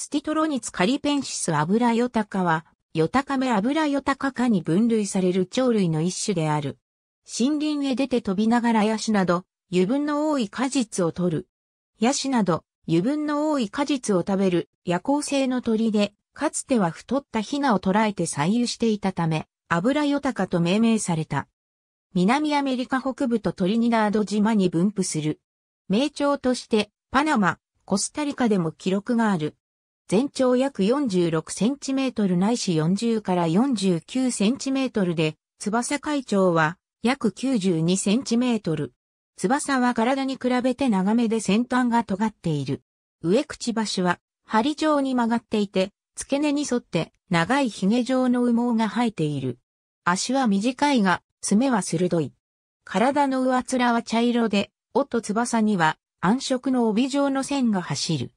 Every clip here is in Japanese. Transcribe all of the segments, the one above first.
スティトロニツカリペンシス油ヨタカは、ヨタカメ油ヨタカ科に分類される鳥類の一種である。森林へ出て飛びながらヤシなど、油分の多い果実を取る。ヤシなど、油分の多い果実を食べる夜行性の鳥で、かつては太ったヒナを捕らえて採油していたため、油ヨタカと命名された。南アメリカ北部とトリニダード島に分布する。名鳥として、パナマ、コスタリカでも記録がある。全長約46センチメートルないし40から49センチメートルで、翼海長は約92センチメートル。翼は体に比べて長めで先端が尖っている。上くちばしは針状に曲がっていて、付け根に沿って長い髭状の羽毛が生えている。足は短いが、爪は鋭い。体の上面は茶色で、尾と翼には暗色の帯状の線が走る。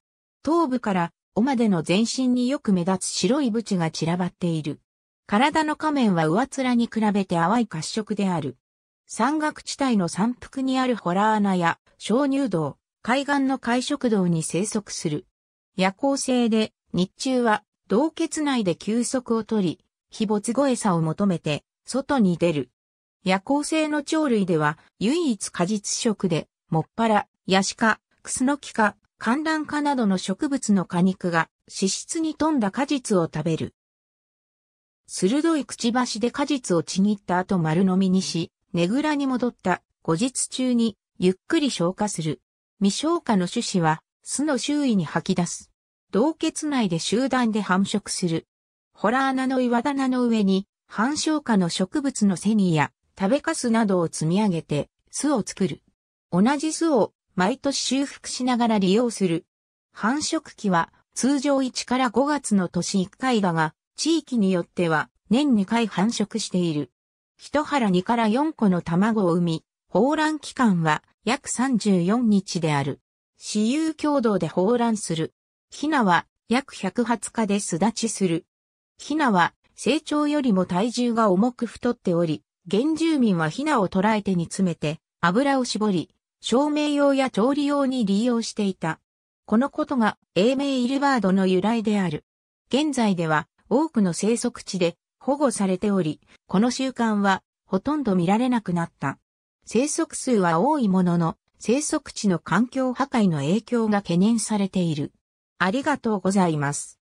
頭部から尾までの全身によく目立つ白いブチが散らばっている。体の仮面は上面に比べて淡い褐色である。山岳地帯の山腹にあるホラー穴や小乳洞、海岸の海食道に生息する。夜行性で、日中は洞穴内で休息をとり、日没後餌を求めて外に出る。夜行性の鳥類では唯一果実食で、もっぱら、ヤシカ、クスノキカ。観覧化などの植物の果肉が脂質に富んだ果実を食べる。鋭いくちばしで果実をちぎった後丸飲みにし、ねぐらに戻った後日中にゆっくり消化する。未消化の種子は巣の周囲に吐き出す。洞穴内で集団で繁殖する。ホラー穴の岩棚の上に繁殖化の植物のセニや食べかすなどを積み上げて巣を作る。同じ巣を毎年修復しながら利用する。繁殖期は通常1から5月の年1回だが、地域によっては年2回繁殖している。一腹2から4個の卵を産み、放卵期間は約34日である。私有共同で放卵する。ヒナは約120日で巣立ちする。ヒナは成長よりも体重が重く太っており、原住民はヒナを捕らえて煮詰めて油を絞り、照明用や調理用に利用していた。このことが英名イルバードの由来である。現在では多くの生息地で保護されており、この習慣はほとんど見られなくなった。生息数は多いものの、生息地の環境破壊の影響が懸念されている。ありがとうございます。